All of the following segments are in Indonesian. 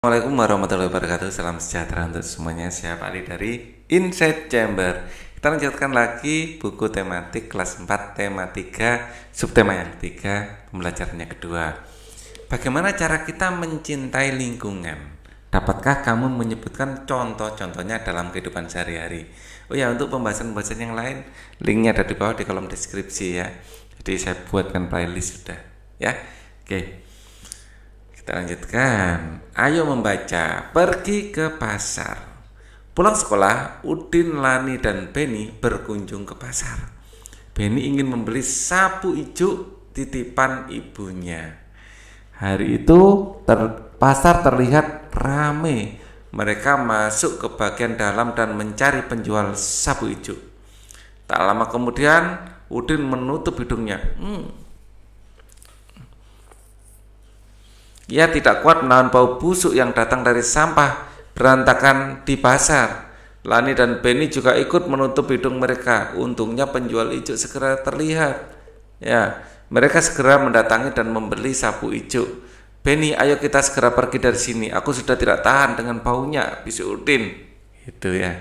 Assalamualaikum warahmatullahi wabarakatuh Salam sejahtera untuk semuanya Saya Pak dari Inside Chamber Kita lanjutkan lagi buku tematik kelas 4 tema 3 Subtema yang ketiga Pembelajarannya kedua Bagaimana cara kita mencintai lingkungan? Dapatkah kamu menyebutkan contoh-contohnya dalam kehidupan sehari-hari? Oh ya, untuk pembahasan-pembahasan yang lain, linknya ada di bawah di kolom deskripsi ya. Jadi saya buatkan playlist sudah. Ya, oke. Okay. Kita lanjutkan. Ayo membaca. Pergi ke pasar. Pulang sekolah, Udin, Lani, dan Beni berkunjung ke pasar. Beni ingin membeli sapu ijo titipan ibunya. Hari itu ter, pasar terlihat rame. Mereka masuk ke bagian dalam dan mencari penjual sapu ijo. Tak lama kemudian, Udin menutup hidungnya. Hmm, Ia tidak kuat menahan bau busuk yang datang dari sampah berantakan di pasar. Lani dan Benny juga ikut menutup hidung mereka. Untungnya penjual ijuk segera terlihat. Ya, mereka segera mendatangi dan membeli sapu ijuk. Benny, ayo kita segera pergi dari sini. Aku sudah tidak tahan dengan baunya, bisu Udin. Itu ya.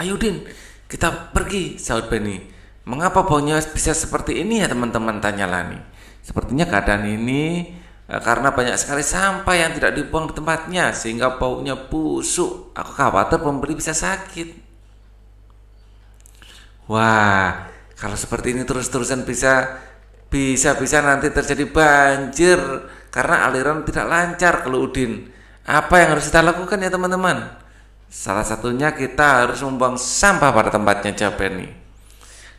Ayo Udin, kita pergi, sahut Benny. Mengapa baunya bisa seperti ini ya teman-teman, tanya Lani. Sepertinya keadaan ini e, karena banyak sekali sampah yang tidak dibuang di tempatnya sehingga baunya busuk. Aku khawatir pembeli bisa sakit. Wah, kalau seperti ini terus-terusan bisa bisa-bisa nanti terjadi banjir karena aliran tidak lancar kalau Udin. Apa yang harus kita lakukan ya teman-teman? Salah satunya kita harus membuang sampah pada tempatnya Jabeni.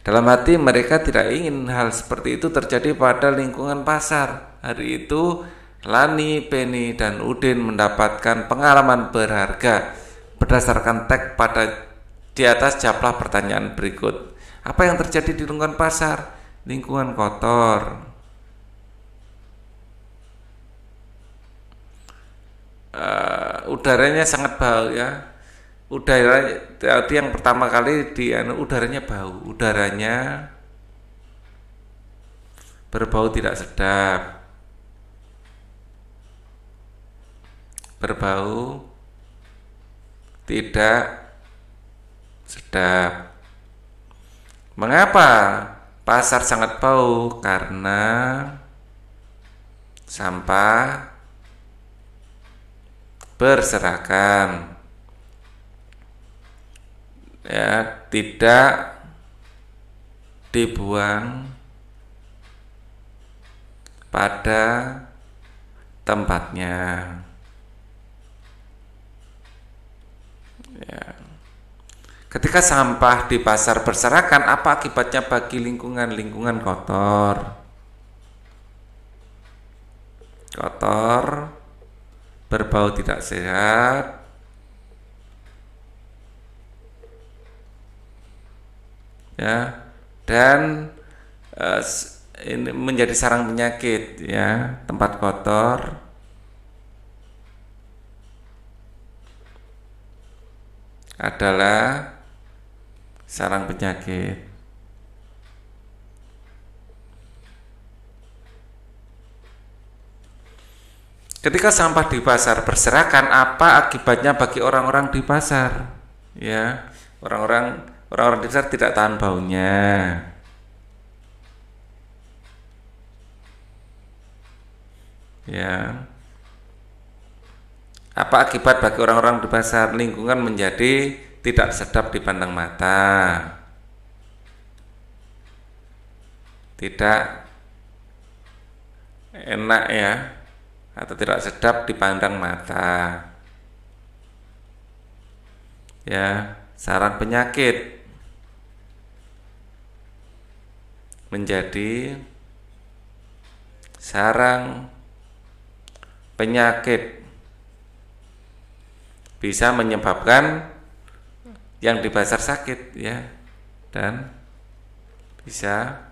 Dalam hati mereka tidak ingin hal seperti itu terjadi pada lingkungan pasar. Hari itu Lani, Penny, dan Udin mendapatkan pengalaman berharga berdasarkan tag pada di atas jawablah pertanyaan berikut. Apa yang terjadi di lingkungan pasar? Lingkungan kotor. Uh, udaranya sangat bau ya udara ya, tadi yang pertama kali di anu udaranya bau udaranya berbau tidak sedap berbau tidak sedap mengapa pasar sangat bau karena sampah berserakan ya tidak dibuang pada tempatnya ya. ketika sampah di pasar berserakan apa akibatnya bagi lingkungan lingkungan kotor kotor berbau tidak sehat ya dan eh, ini menjadi sarang penyakit ya tempat kotor adalah sarang penyakit Ketika sampah di pasar berserakan, apa akibatnya bagi orang-orang di pasar? Ya, orang-orang Orang-orang desa tidak tahan baunya. Ya. Apa akibat bagi orang-orang di pasar lingkungan menjadi tidak sedap dipandang mata? Tidak enak ya atau tidak sedap dipandang mata. Ya, saran penyakit menjadi sarang penyakit bisa menyebabkan yang di pasar sakit ya dan bisa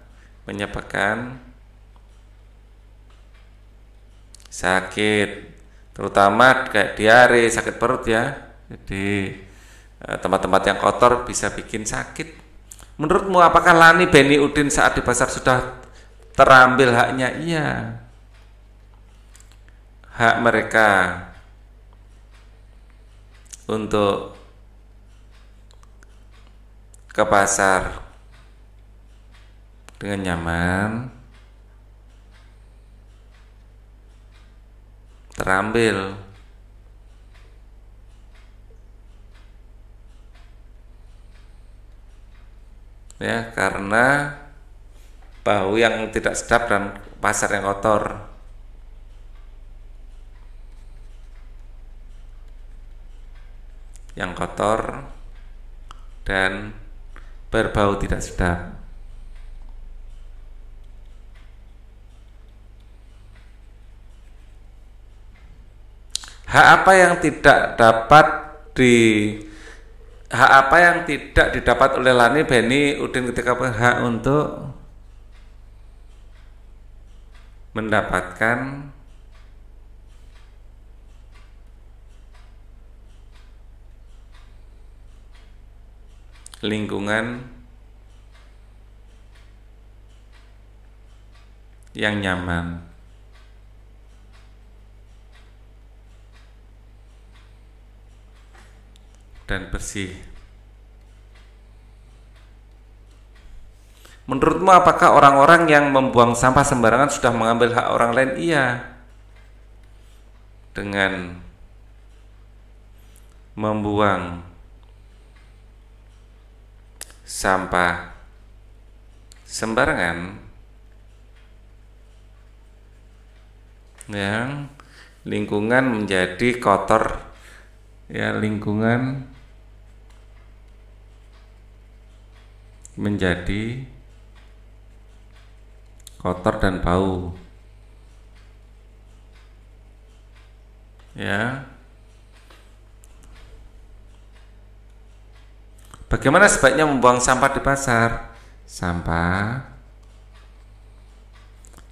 menyebabkan sakit terutama kayak diare sakit perut ya jadi eh, tempat-tempat yang kotor bisa bikin sakit Menurutmu apakah Lani Beni Udin saat di pasar sudah terambil haknya? Iya. Hak mereka untuk ke pasar dengan nyaman terambil ya karena bau yang tidak sedap dan pasar yang kotor yang kotor dan berbau tidak sedap hak apa yang tidak dapat di hak apa yang tidak didapat oleh Lani Beni Udin ketika berhak untuk mendapatkan lingkungan yang nyaman. dan bersih. Menurutmu apakah orang-orang yang membuang sampah sembarangan sudah mengambil hak orang lain? Iya. Dengan membuang sampah sembarangan yang lingkungan menjadi kotor ya lingkungan menjadi kotor dan bau. Ya. Bagaimana sebaiknya membuang sampah di pasar? Sampah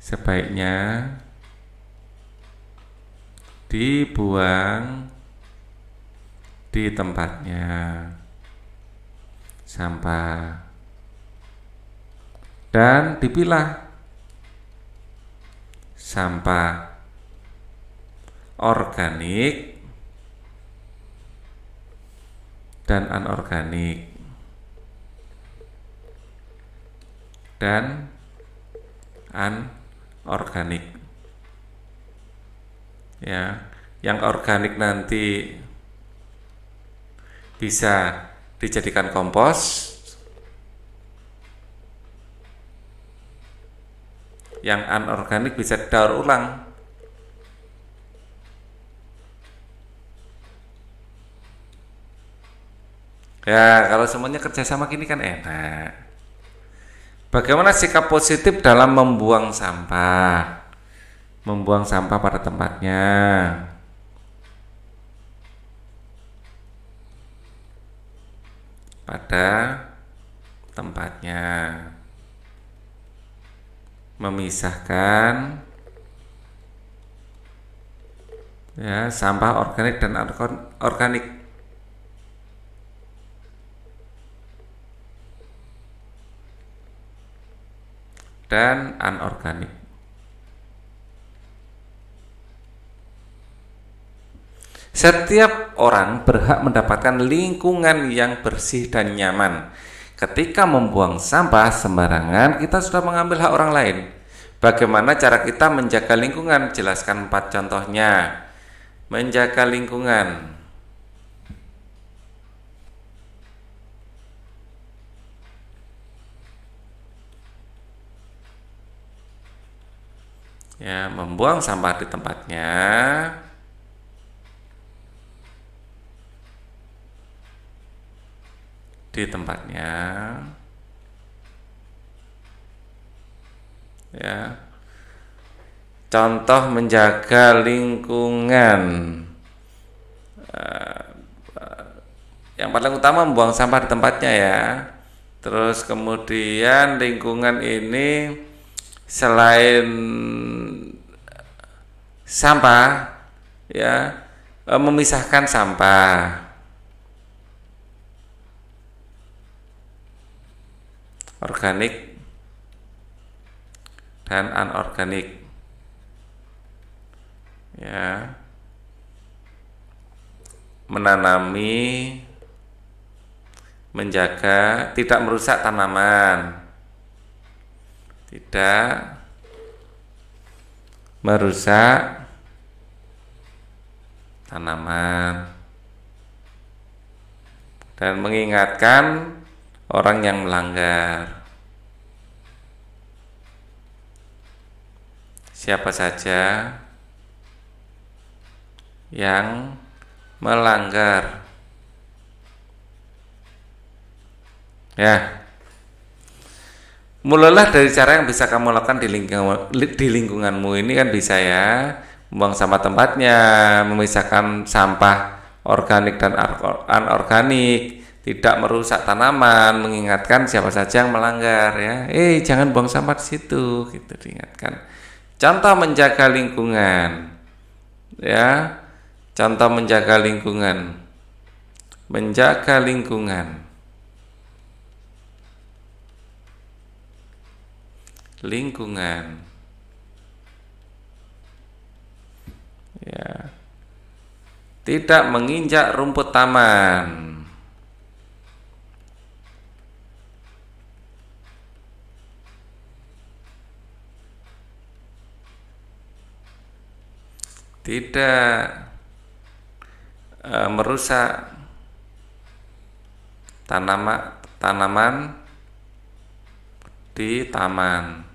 sebaiknya dibuang di tempatnya sampah dan dipilah sampah organik dan anorganik dan anorganik ya yang organik nanti bisa dijadikan kompos yang anorganik bisa daur ulang ya kalau semuanya kerjasama gini kan enak bagaimana sikap positif dalam membuang sampah membuang sampah pada tempatnya pada tempatnya memisahkan ya sampah organik dan organik dan anorganik. Setiap orang berhak mendapatkan lingkungan yang bersih dan nyaman Ketika membuang sampah sembarangan, kita sudah mengambil hak orang lain. Bagaimana cara kita menjaga lingkungan? Jelaskan empat contohnya. Menjaga lingkungan. ya membuang sampah di tempatnya di tempatnya ya contoh menjaga lingkungan eh, yang paling utama membuang sampah di tempatnya ya terus kemudian lingkungan ini selain sampah ya eh, memisahkan sampah organik dan anorganik. Ya. Menanami menjaga tidak merusak tanaman. Tidak merusak tanaman dan mengingatkan orang yang melanggar. siapa saja yang melanggar ya mulailah dari cara yang bisa kamu lakukan di lingkung, di lingkunganmu ini kan bisa ya buang sampah tempatnya memisahkan sampah organik dan anorganik tidak merusak tanaman mengingatkan siapa saja yang melanggar ya eh jangan buang sampah di situ gitu diingatkan Contoh menjaga lingkungan. Ya. Contoh menjaga lingkungan. Menjaga lingkungan. Lingkungan. Ya. Tidak menginjak rumput taman. tidak e, merusak tanama, tanaman di taman.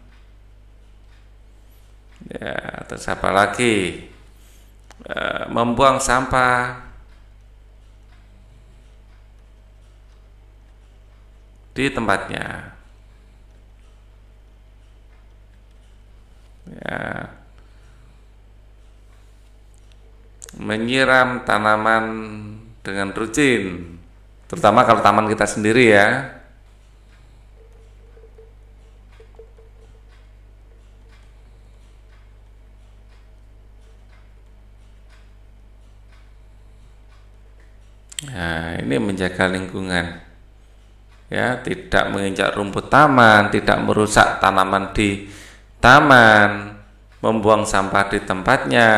Ya, terus apa lagi? E, membuang sampah di tempatnya. Ya. menyiram tanaman dengan rutin, terutama kalau taman kita sendiri ya. Nah, ini menjaga lingkungan. Ya, tidak menginjak rumput taman, tidak merusak tanaman di taman, membuang sampah di tempatnya.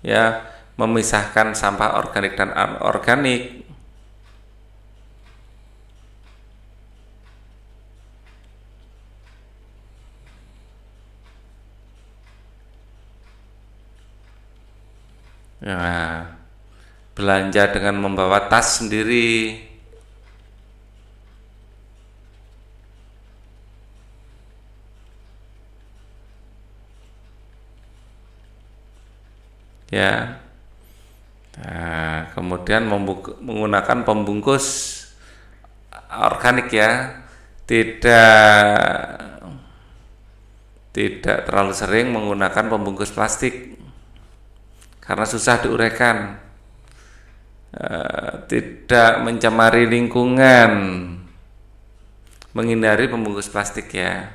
Ya, memisahkan sampah organik dan anorganik Nah, belanja dengan membawa tas sendiri. Ya. Nah, kemudian menggunakan pembungkus organik ya, tidak tidak terlalu sering menggunakan pembungkus plastik karena susah diuraikan, eh, tidak mencemari lingkungan, menghindari pembungkus plastik ya,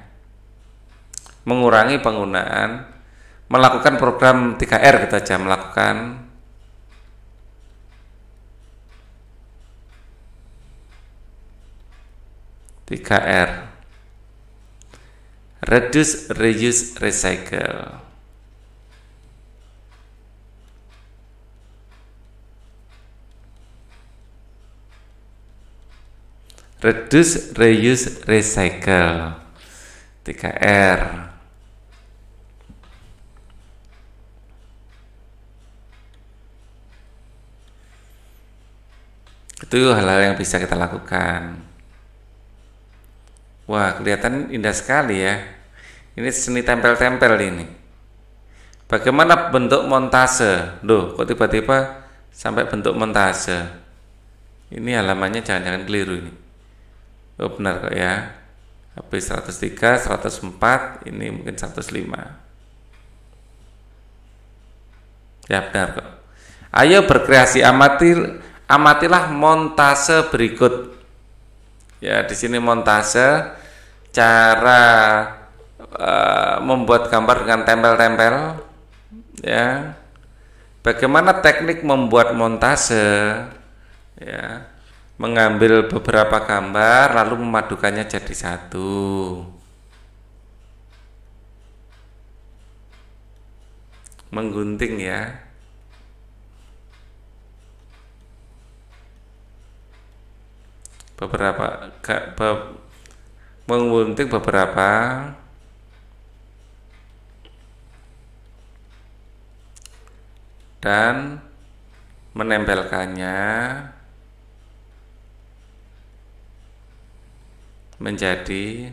mengurangi penggunaan, melakukan program 3R kita aja melakukan 3R Reduce, Reuse, Recycle Reduce, Reuse, Recycle 3R itu hal-hal yang bisa kita lakukan Wah, kelihatan indah sekali ya. Ini seni tempel-tempel ini. Bagaimana bentuk montase? Loh, kok tiba-tiba sampai bentuk montase? Ini halamannya jangan-jangan keliru ini. Oh, benar kok ya. Habis 103, 104, ini mungkin 105. Ya benar kok. Ayo berkreasi amatir amatilah montase berikut. Ya, di sini montase cara uh, membuat gambar dengan tempel-tempel ya bagaimana teknik membuat montase ya mengambil beberapa gambar lalu memadukannya jadi satu menggunting ya beberapa ke, be, menguntik beberapa dan menempelkannya menjadi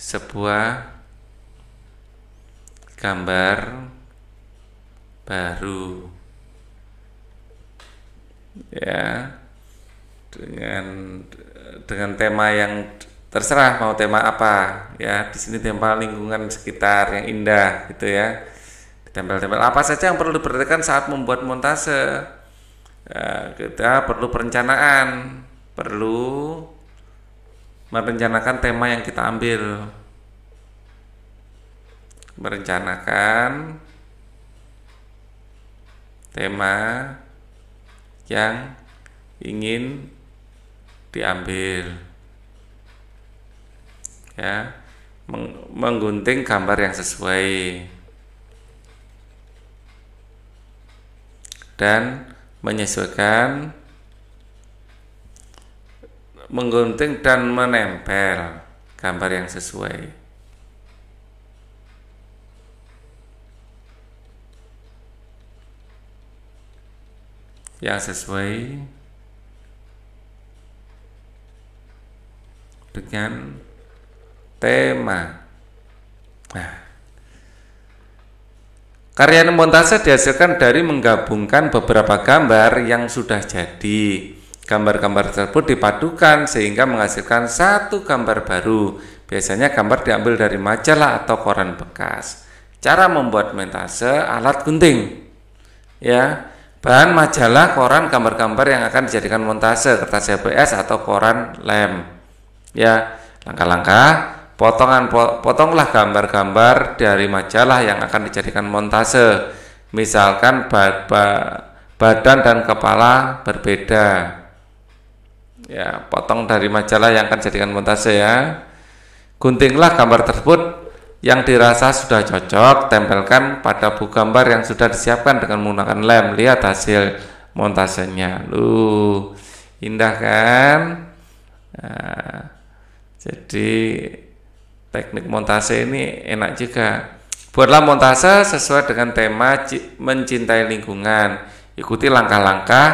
sebuah gambar baru ya dengan dengan tema yang terserah mau tema apa ya di sini tempel lingkungan sekitar yang indah gitu ya tempel-tempel apa saja yang perlu diperhatikan saat membuat montase ya, kita perlu perencanaan perlu merencanakan tema yang kita ambil merencanakan tema yang ingin diambil ya meng menggunting gambar yang sesuai dan menyesuaikan menggunting dan menempel gambar yang sesuai yang sesuai dengan tema. Nah, karya montase dihasilkan dari menggabungkan beberapa gambar yang sudah jadi. Gambar-gambar tersebut dipadukan sehingga menghasilkan satu gambar baru. Biasanya gambar diambil dari majalah atau koran bekas. Cara membuat montase: alat gunting. Ya, bahan majalah, koran, gambar-gambar yang akan dijadikan montase kertas C.P.S atau koran lem ya langkah-langkah potongan potonglah gambar-gambar dari majalah yang akan dijadikan montase misalkan badan dan kepala berbeda ya potong dari majalah yang akan dijadikan montase ya guntinglah gambar tersebut yang dirasa sudah cocok tempelkan pada buku gambar yang sudah disiapkan dengan menggunakan lem lihat hasil montasenya lu indah kan nah jadi teknik montase ini enak juga. Buatlah montase sesuai dengan tema mencintai lingkungan. Ikuti langkah-langkah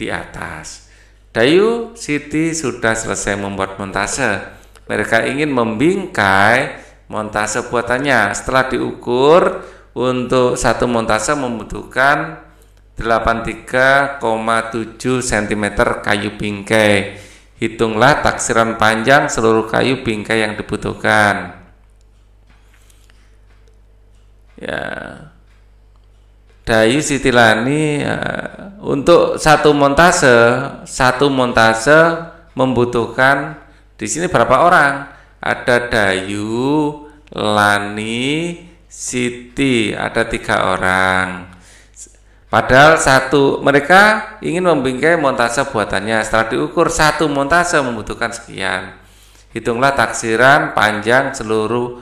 di atas. Dayu Siti sudah selesai membuat montase. Mereka ingin membingkai montase buatannya. Setelah diukur, untuk satu montase membutuhkan 83,7 cm kayu bingkai. Hitunglah taksiran panjang seluruh kayu bingkai yang dibutuhkan. Ya. Dayu Sitilani ya, untuk satu montase, satu montase membutuhkan di sini berapa orang? Ada Dayu, Lani, Siti, ada tiga orang. Padahal satu mereka ingin membingkai montase buatannya. Setelah diukur satu montase membutuhkan sekian. Hitunglah taksiran panjang seluruh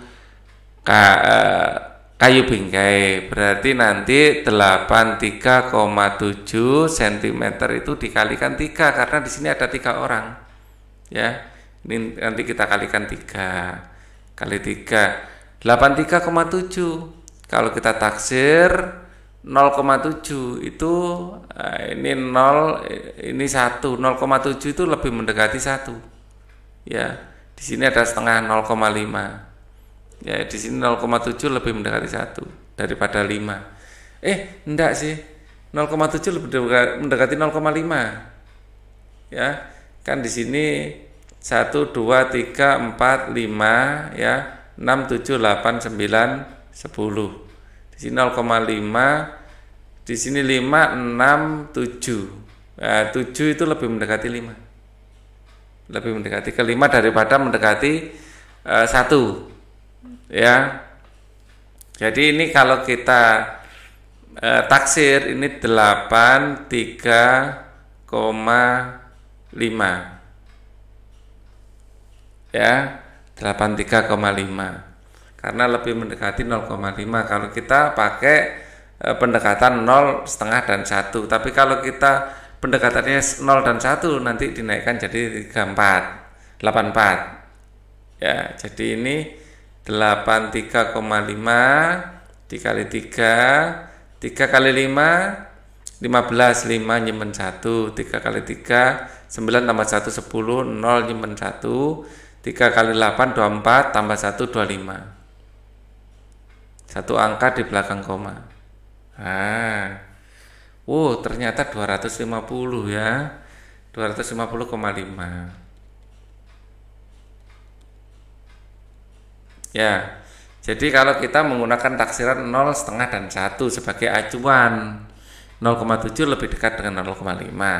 eh, kayu bingkai. Berarti nanti 83,7 cm itu dikalikan 3 karena di sini ada tiga orang. Ya. Ini nanti kita kalikan 3 kali 3 83,7. Kalau kita taksir 0,7 itu eh, ini 0 ini 1 0,7 itu lebih mendekati 1 ya di sini ada setengah 0,5 ya di sini 0,7 lebih mendekati 1 daripada 5 eh enggak sih 0,7 lebih mendekati 0,5 ya kan di sini 1 2 3 4 5 ya 6 7 8 9 10 di sini 0,5 di sini 5 6 7 nah, 7 itu lebih mendekati 5 lebih mendekati kelima daripada mendekati e, uh, 1 ya jadi ini kalau kita uh, taksir ini 8 ya 83,5 karena lebih mendekati 0,5 kalau kita pakai e, pendekatan 0 setengah dan 1 tapi kalau kita pendekatannya 0 dan 1 nanti dinaikkan jadi 34 84 ya jadi ini 83,5 dikali 3 3 kali 5 15 5 nyemen 1 3 kali 3 9 tambah 1 10 0 nyemen 1 3 kali 8 24 tambah 1 25 satu angka di belakang koma. Ah. Wow, ternyata 250 ya. 250,5. Ya. Jadi kalau kita menggunakan taksiran 0 setengah dan 1 sebagai acuan, 0,7 lebih dekat dengan 0,5.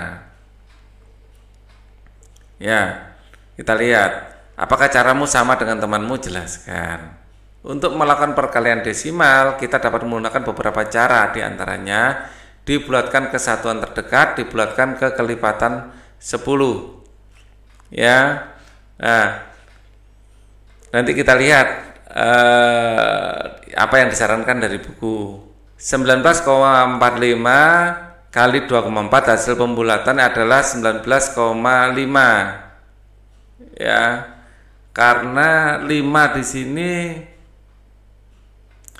Ya. Kita lihat apakah caramu sama dengan temanmu jelaskan. Untuk melakukan perkalian desimal, kita dapat menggunakan beberapa cara diantaranya dibulatkan ke satuan terdekat, dibulatkan ke kelipatan 10. Ya. Nah, nanti kita lihat eh, apa yang disarankan dari buku. 19,45 kali 2,4 hasil pembulatan adalah 19,5. Ya. Karena 5 di sini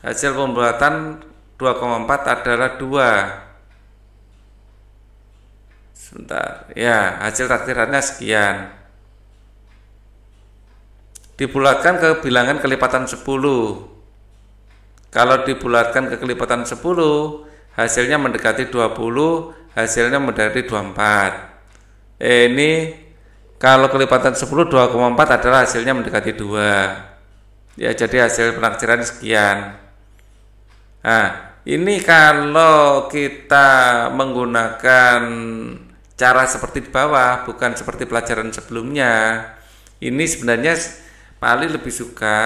Hasil pembuatan 2,4 adalah 2 Sebentar Ya hasil takdirannya sekian Dibulatkan ke bilangan kelipatan 10 Kalau dibulatkan ke kelipatan 10 Hasilnya mendekati 20 Hasilnya mendekati 24 eh, Ini kalau kelipatan 10 2,4 adalah hasilnya mendekati 2 Ya jadi hasil penaksiran sekian Nah, ini kalau kita menggunakan cara seperti di bawah, bukan seperti pelajaran sebelumnya. Ini sebenarnya paling lebih suka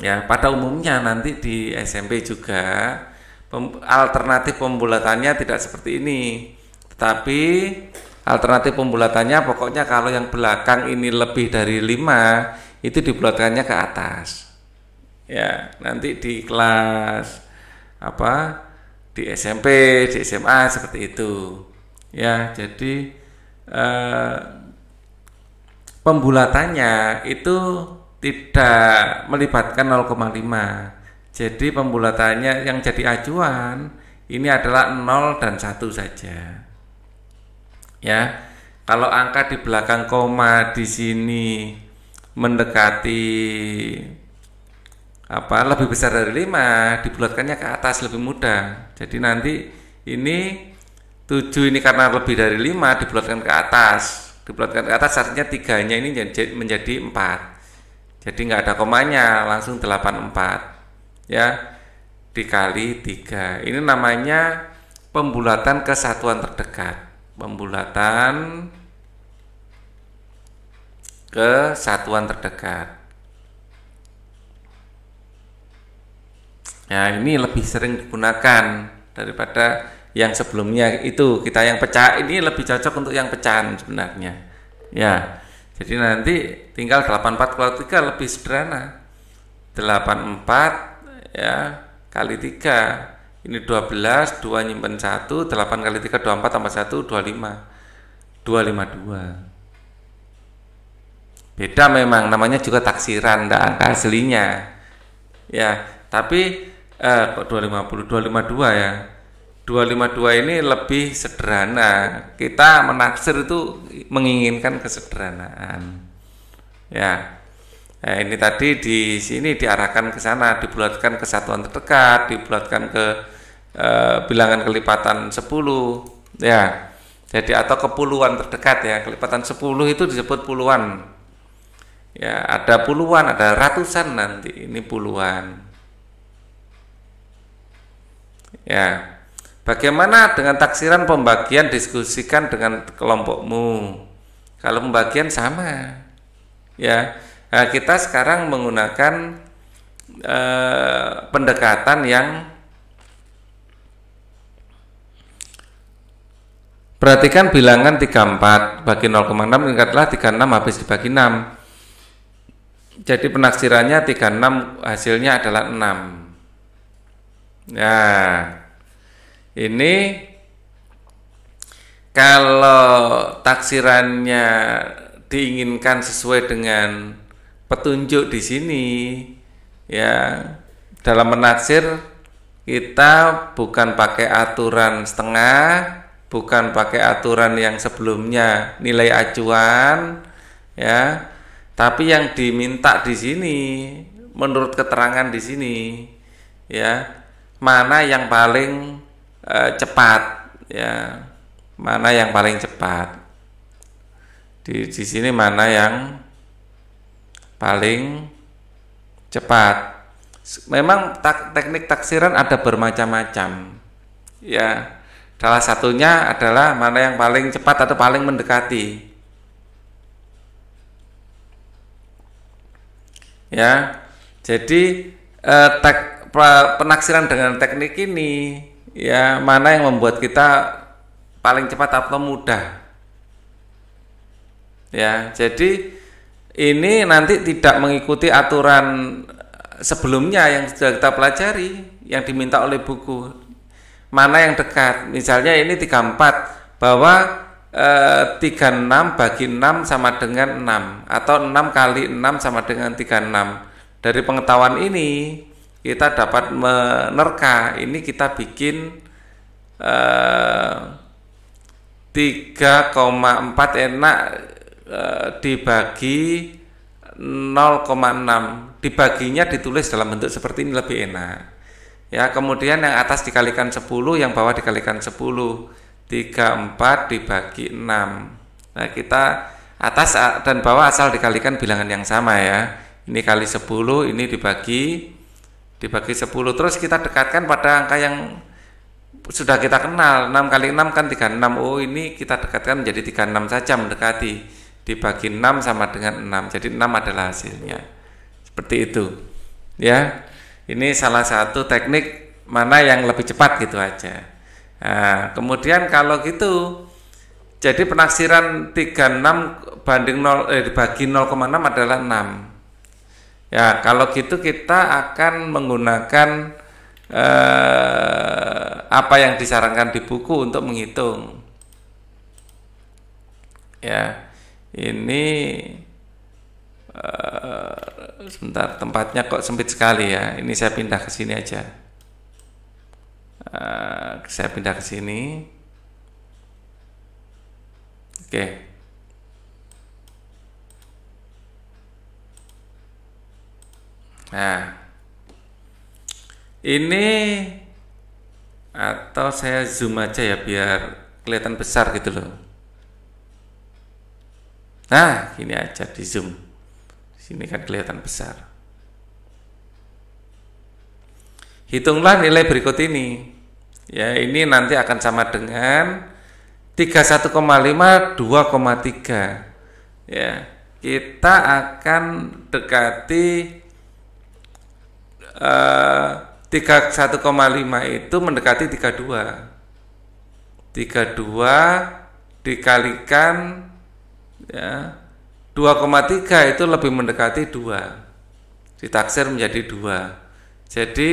ya pada umumnya nanti di SMP juga alternatif pembulatannya tidak seperti ini. Tetapi alternatif pembulatannya pokoknya kalau yang belakang ini lebih dari 5 itu dibulatkannya ke atas ya nanti di kelas apa di SMP di SMA seperti itu ya jadi eh, pembulatannya itu tidak melibatkan 0,5 jadi pembulatannya yang jadi acuan ini adalah 0 dan 1 saja ya kalau angka di belakang koma di sini mendekati apa lebih besar dari 5 dibulatkannya ke atas lebih mudah jadi nanti ini 7 ini karena lebih dari 5 dibulatkan ke atas dibulatkan ke atas artinya tiganya ini menjadi 4 jadi nggak ada komanya langsung 84 ya dikali 3 ini namanya pembulatan kesatuan terdekat pembulatan kesatuan terdekat Nah, ini lebih sering digunakan daripada yang sebelumnya itu kita yang pecah ini lebih cocok untuk yang pecahan sebenarnya. Ya. Jadi nanti tinggal 84 kali 3 lebih sederhana. 84 ya kali 3 ini 12, 2 nyimpen 1, 8 kali 3 24 tambah 1 25. 252 beda memang namanya juga taksiran dan angka aslinya ya tapi eh kok 250 252 ya 252 ini lebih sederhana kita menaksir itu menginginkan kesederhanaan ya nah, ini tadi di sini diarahkan ke sana dibulatkan kesatuan terdekat dibulatkan ke eh, bilangan kelipatan 10 ya jadi atau kepuluhan terdekat ya kelipatan 10 itu disebut puluhan ya ada puluhan ada ratusan nanti ini puluhan Ya. Bagaimana dengan taksiran pembagian diskusikan dengan kelompokmu? Kalau pembagian sama. Ya. Nah, kita sekarang menggunakan eh, pendekatan yang Perhatikan bilangan 34 bagi 0,6 ingatlah 36 habis dibagi 6. Jadi penaksirannya 36 hasilnya adalah 6. Nah, ini kalau taksirannya diinginkan sesuai dengan petunjuk di sini, ya dalam menaksir kita bukan pakai aturan setengah, bukan pakai aturan yang sebelumnya nilai acuan, ya. Tapi yang diminta di sini, menurut keterangan di sini, ya mana yang paling e, cepat ya mana yang paling cepat di di sini mana yang paling cepat memang tak, teknik taksiran ada bermacam-macam ya salah satunya adalah mana yang paling cepat atau paling mendekati ya jadi eh, tak penaksiran dengan teknik ini ya mana yang membuat kita paling cepat atau mudah ya jadi ini nanti tidak mengikuti aturan eh, sebelumnya yang sudah kita pelajari yang diminta oleh buku mana yang dekat misalnya ini 34 bahwa e, eh, 36 bagi 6 sama dengan 6 atau 6 kali 6 sama dengan 36 dari pengetahuan ini kita dapat menerka ini kita bikin eh, 3,4 enak eh, dibagi 0,6 dibaginya ditulis dalam bentuk seperti ini lebih enak ya kemudian yang atas dikalikan 10 yang bawah dikalikan 10 34 dibagi 6 nah kita atas dan bawah asal dikalikan bilangan yang sama ya ini kali 10 ini dibagi dibagi 10 terus kita dekatkan pada angka yang sudah kita kenal 6 kali 6 kan 36 oh ini kita dekatkan menjadi 36 saja mendekati dibagi 6 sama dengan 6 jadi 6 adalah hasilnya seperti itu ya ini salah satu teknik mana yang lebih cepat gitu aja nah, kemudian kalau gitu jadi penaksiran 36 banding 0 eh, dibagi 0,6 adalah 6 Ya, kalau gitu kita akan menggunakan eh, apa yang disarankan di buku untuk menghitung. Ya, ini eh, sebentar tempatnya kok sempit sekali ya. Ini saya pindah ke sini aja. Eh, saya pindah ke sini. Oke. Okay. Nah, ini atau saya zoom aja ya biar kelihatan besar gitu loh. Nah, ini aja di zoom. sini kan kelihatan besar. Hitunglah nilai berikut ini. Ya, ini nanti akan sama dengan 31,5 2,3. Ya, kita akan dekati 31,5 eh, itu mendekati 32. 32 dikalikan ya 2,3 itu lebih mendekati 2. Ditaksir menjadi 2. Jadi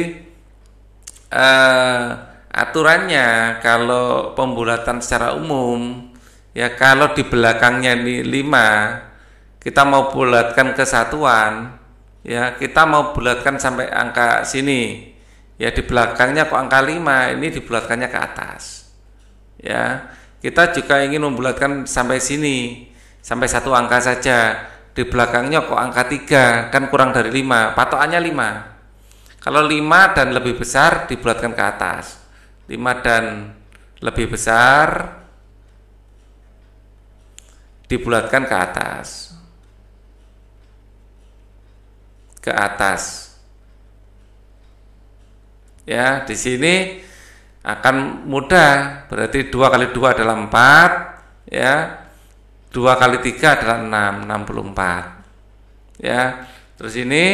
eh, aturannya kalau pembulatan secara umum ya kalau di belakangnya ini 5 kita mau bulatkan kesatuan ya kita mau bulatkan sampai angka sini ya di belakangnya kok angka 5 ini dibulatkannya ke atas ya kita juga ingin membulatkan sampai sini sampai satu angka saja di belakangnya kok angka 3 kan kurang dari 5 patokannya 5 kalau 5 dan lebih besar dibulatkan ke atas 5 dan lebih besar dibulatkan ke atas ke atas. Ya, di sini akan mudah. Berarti dua kali dua adalah 4, ya. dua kali 3 adalah 6, 64. Ya. Terus ini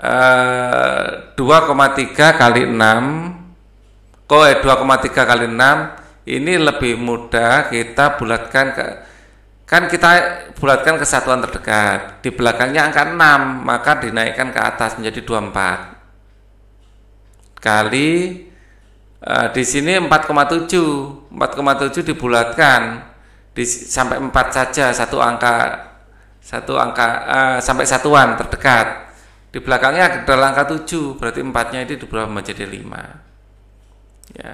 eh, tiga kali 6 Koe tiga kali enam ini lebih mudah kita bulatkan ke Kan kita bulatkan ke satuan terdekat. Di belakangnya angka 6, maka dinaikkan ke atas menjadi 24. Kali eh, di sini 4,7. 4,7 dibulatkan di, sampai 4 saja satu angka satu angka eh, sampai satuan terdekat di belakangnya ada angka 7 berarti 4 nya itu diubah menjadi 5 ya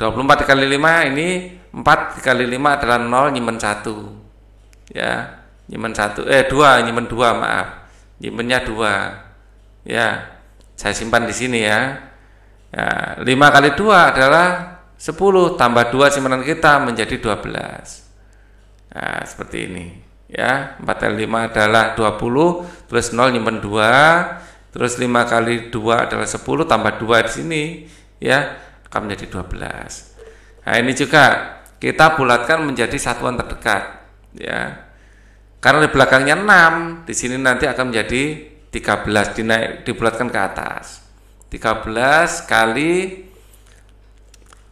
24 dikali 5 ini 4 dikali 5 adalah 0 nyimpen 1 ya nyimpen satu eh dua nyimpen dua maaf nyimpennya dua ya saya simpan di sini ya ya lima kali dua adalah sepuluh tambah dua simpanan kita menjadi dua belas nah, seperti ini ya empat kali lima adalah dua puluh terus nol nyimpen dua terus lima kali dua adalah sepuluh tambah dua di sini ya akan menjadi dua belas nah ini juga kita bulatkan menjadi satuan terdekat ya karena di belakangnya 6 di sini nanti akan menjadi 13 dinaik dibulatkan ke atas 13 kali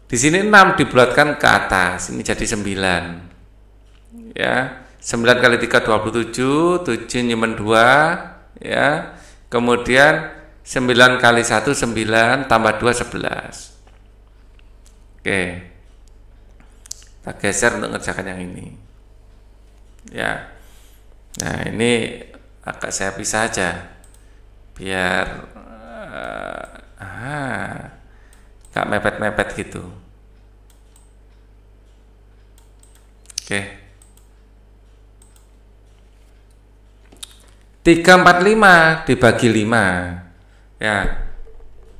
di sini 6 dibulatkan ke atas ini jadi 9 ya 9 kali 3 27 7 nyemen 2 ya kemudian 9 kali 1 9 tambah 2 11 oke kita geser untuk ngerjakan yang ini ya nah ini agak saya pisah aja biar uh, ah nggak mepet-mepet gitu oke tiga empat lima dibagi lima ya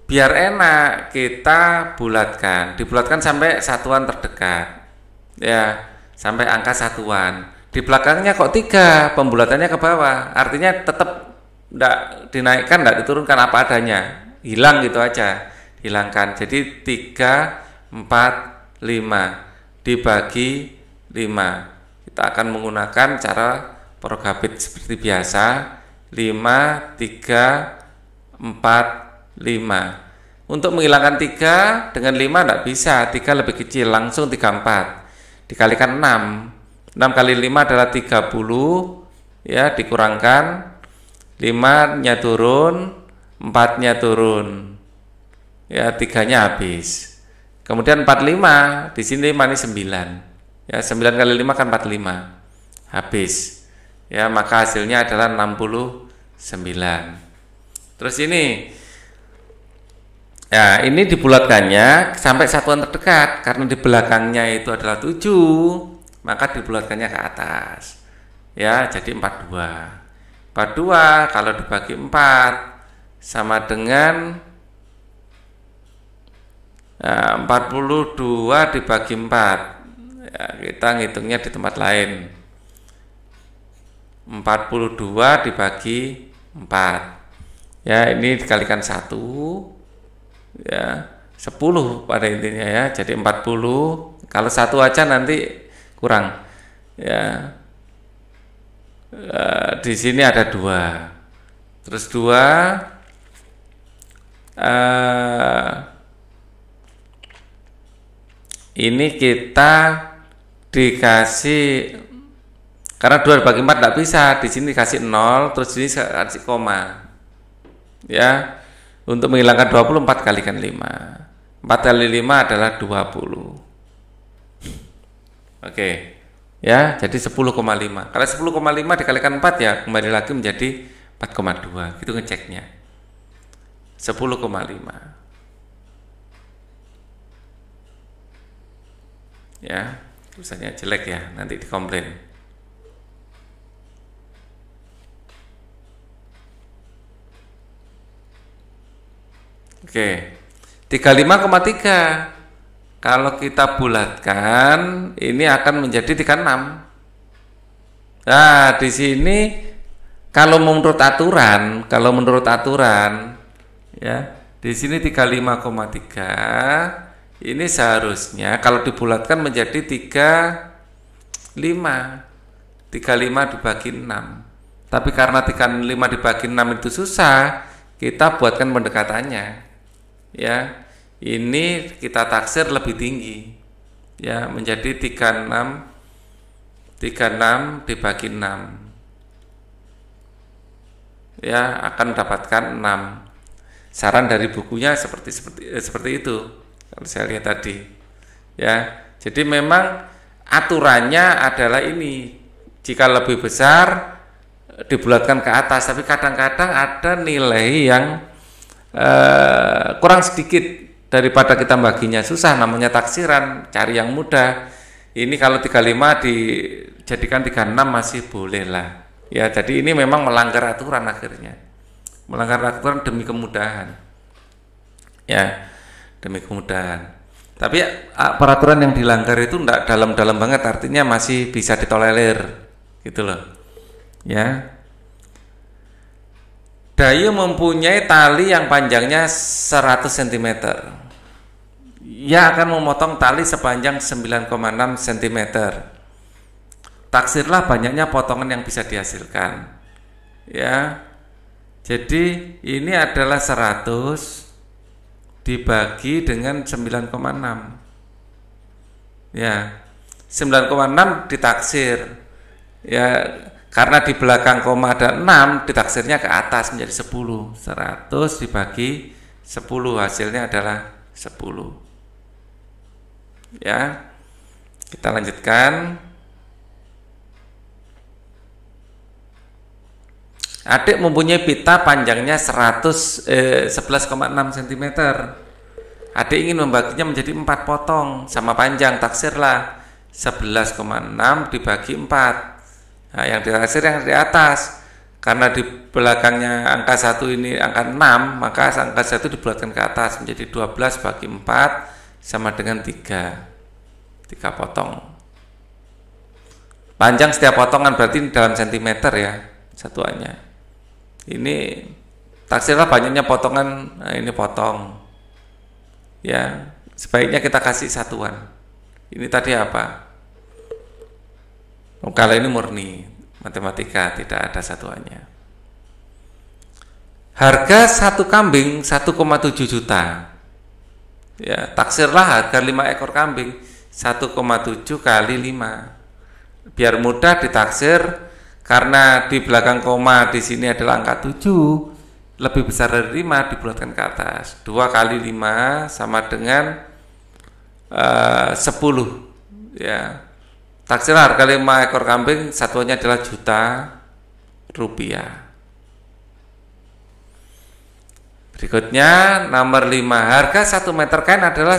biar enak kita bulatkan dibulatkan sampai satuan terdekat ya sampai angka satuan di belakangnya kok tiga, pembulatannya ke bawah. Artinya tetap tidak dinaikkan, tidak diturunkan apa adanya, hilang gitu aja, hilangkan. Jadi tiga, empat, lima dibagi lima. Kita akan menggunakan cara progabit seperti biasa. lima, tiga, empat, lima. Untuk menghilangkan tiga dengan lima tidak bisa, tiga lebih kecil, langsung tiga empat Dikalikan enam. 6 kali 5 adalah 30 ya dikurangkan 5 nya turun 4 nya turun ya 3 nya habis kemudian 45 di sini 5 ini 9 ya 9 kali 5 kan 45 habis ya maka hasilnya adalah 69 terus ini Ya, ini dibulatkannya sampai satuan terdekat karena di belakangnya itu adalah 7 maka dibulatkannya ke atas ya jadi 42 42 kalau dibagi 4 sama dengan ya, 42 dibagi 4 ya, kita ngitungnya di tempat lain 42 dibagi 4 ya ini dikalikan 1 ya 10 pada intinya ya jadi 40 kalau satu aja nanti kurang ya e, di sini ada dua terus dua e, ini kita dikasih karena dua bagi empat tidak bisa di sini dikasih nol terus di sini kasih koma ya untuk menghilangkan 24 kalikan 5 4 kali 5 adalah 20 Oke. Ya, jadi 10,5. Kalau 10,5 dikalikan 4 ya kembali lagi menjadi 4,2. Gitu ngeceknya. 10,5. Ya, tulisannya jelek ya, nanti dikomplain. Oke. Okay. 35,3 kalau kita bulatkan, ini akan menjadi 36. Nah, di sini kalau menurut aturan, kalau menurut aturan ya, di sini 35,3 ini seharusnya kalau dibulatkan menjadi 35. 35 dibagi 6. Tapi karena 35 dibagi 6 itu susah, kita buatkan pendekatannya. Ya, ini kita taksir lebih tinggi ya menjadi 36 36 dibagi 6 ya akan mendapatkan 6 saran dari bukunya seperti seperti eh, seperti itu kalau saya lihat tadi ya jadi memang aturannya adalah ini jika lebih besar dibulatkan ke atas tapi kadang-kadang ada nilai yang eh, kurang sedikit daripada kita baginya susah namanya taksiran cari yang mudah ini kalau 35 dijadikan 36 masih boleh lah ya jadi ini memang melanggar aturan akhirnya melanggar aturan demi kemudahan ya demi kemudahan tapi ya, peraturan yang dilanggar itu enggak dalam-dalam banget artinya masih bisa ditolerir gitu loh ya Dayu mempunyai tali yang panjangnya 100 cm. Ia akan memotong tali sepanjang 9,6 cm. Taksirlah banyaknya potongan yang bisa dihasilkan. Ya. Jadi ini adalah 100 dibagi dengan 9,6. Ya. 9,6 ditaksir. Ya, karena di belakang koma ada 6, ditaksirnya ke atas menjadi 10. 100 dibagi 10 hasilnya adalah 10. Ya. Kita lanjutkan. Adik mempunyai pita panjangnya 100 11,6 cm. Adik ingin membaginya menjadi 4 potong sama panjang, taksirlah 11,6 dibagi 4 Nah, yang ditaksir yang di atas. Karena di belakangnya angka 1 ini angka 6, maka angka 1 dibulatkan ke atas menjadi 12 bagi 4 sama dengan 3. 3 potong. Panjang setiap potongan berarti dalam sentimeter ya satuannya. Ini taksirlah banyaknya potongan, nah ini potong. Ya, sebaiknya kita kasih satuan. Ini tadi apa? Oh, kalau ini murni matematika, tidak ada satuannya. Harga satu kambing 1,7 juta. Ya, taksirlah harga 5 ekor kambing 1,7 kali 5. Biar mudah ditaksir karena di belakang koma di sini adalah angka 7 lebih besar dari 5 dibulatkan ke atas. 2 kali 5 sama dengan eh, uh, 10 ya Taksir harga lima ekor kambing satuannya adalah juta rupiah. Berikutnya nomor lima harga satu meter kain adalah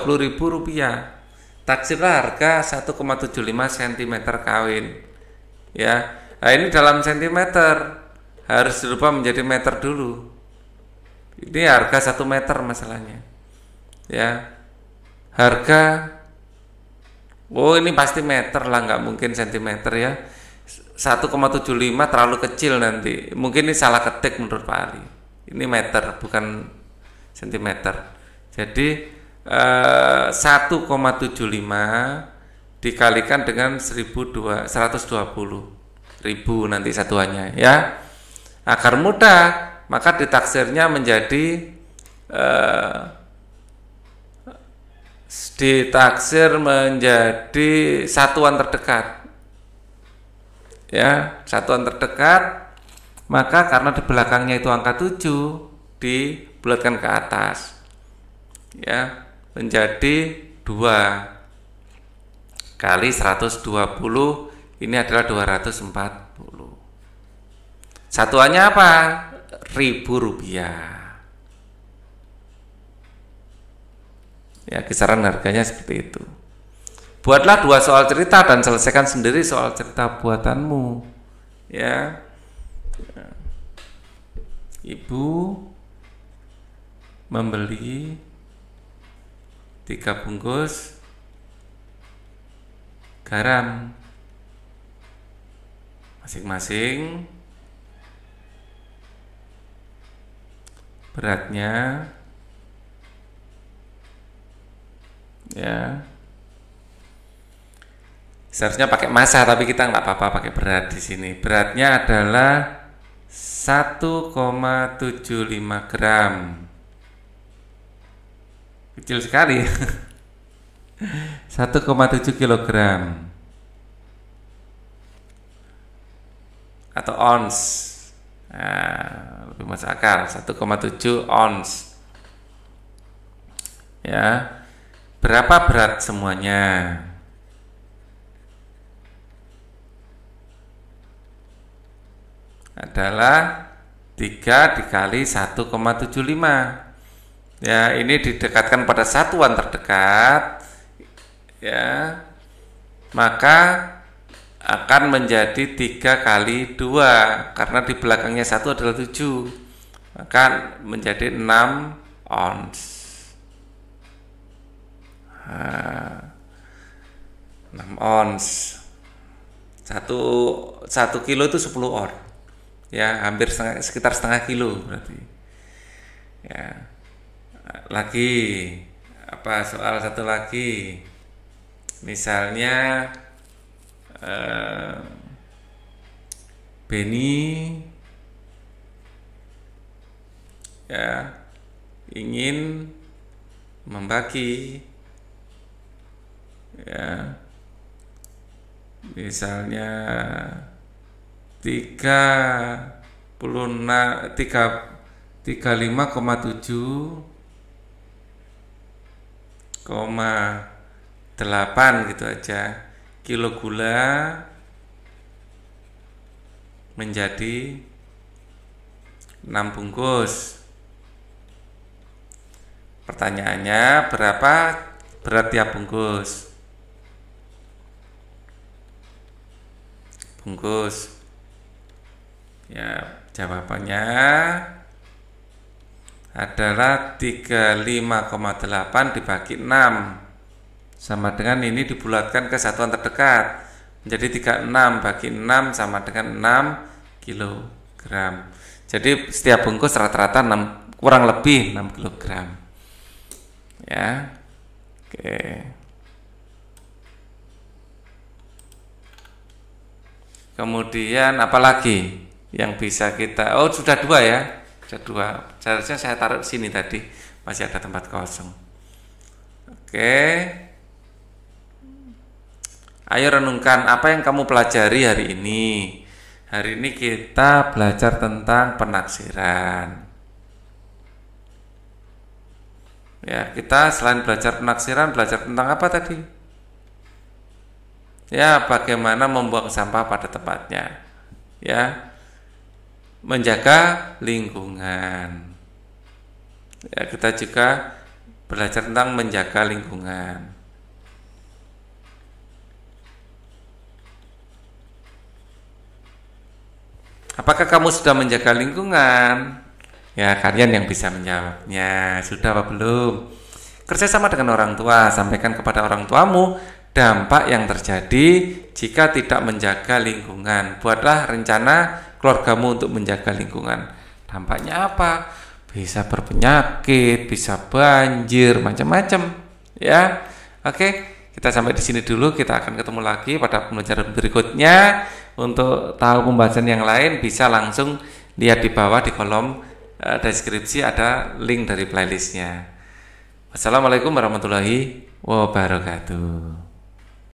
puluh ribu rupiah. Taksir harga 1,75 cm kain, Ya, nah ini dalam sentimeter harus dirubah menjadi meter dulu. Ini harga satu meter masalahnya. Ya. Harga Oh ini pasti meter lah nggak mungkin sentimeter ya 1,75 terlalu kecil nanti Mungkin ini salah ketik menurut Pak Ali Ini meter bukan sentimeter Jadi eh, 1,75 dikalikan dengan dua 120 ribu nanti satuannya ya Agar mudah maka ditaksirnya menjadi eh, ditaksir menjadi satuan terdekat. Ya, satuan terdekat maka karena di belakangnya itu angka 7 dibulatkan ke atas. Ya, menjadi 2 kali 120 ini adalah 240. Satuannya apa? Ribu rupiah. Ya, kisaran harganya seperti itu. Buatlah dua soal cerita dan selesaikan sendiri soal cerita buatanmu. Ya. Ibu membeli tiga bungkus garam masing-masing beratnya ya seharusnya pakai masa tapi kita nggak apa-apa pakai berat di sini beratnya adalah 1,75 gram kecil sekali 1,7 kg atau ons nah, lebih masuk akal 1,7 ons ya Berapa berat semuanya? Adalah 3 dikali 1,75 Ya ini didekatkan pada satuan terdekat Ya Maka akan menjadi 3 kali 2 Karena di belakangnya 1 adalah 7 Akan menjadi 6 ons 6 ah, ons 1 1 kilo itu 10 on ya hampir setengah, sekitar setengah kilo berarti ya lagi apa soal satu lagi misalnya eh, Beni ya ingin membagi ya misalnya 36 35,7 koma 8 gitu aja kilo gula menjadi 6 bungkus pertanyaannya berapa berat tiap bungkus bungkus ya jawabannya adalah 35,8 dibagi 6 sama dengan ini dibulatkan ke satuan terdekat menjadi 36 bagi 6 sama dengan 6 kg jadi setiap bungkus rata-rata 6 kurang lebih 6 kg ya oke okay. Kemudian apalagi yang bisa kita oh sudah dua ya sudah dua seharusnya saya taruh sini tadi masih ada tempat kosong oke ayo renungkan apa yang kamu pelajari hari ini hari ini kita belajar tentang penaksiran ya kita selain belajar penaksiran belajar tentang apa tadi ya bagaimana membuang sampah pada tempatnya ya menjaga lingkungan ya, kita juga belajar tentang menjaga lingkungan apakah kamu sudah menjaga lingkungan ya kalian yang bisa menjawabnya sudah apa belum kerjasama dengan orang tua sampaikan kepada orang tuamu dampak yang terjadi jika tidak menjaga lingkungan. Buatlah rencana keluargamu untuk menjaga lingkungan. Dampaknya apa? Bisa berpenyakit, bisa banjir, macam-macam, ya. Oke, kita sampai di sini dulu. Kita akan ketemu lagi pada pembelajaran berikutnya. Untuk tahu pembahasan yang lain bisa langsung lihat di bawah di kolom eh, deskripsi ada link dari playlistnya. Assalamualaikum warahmatullahi wabarakatuh.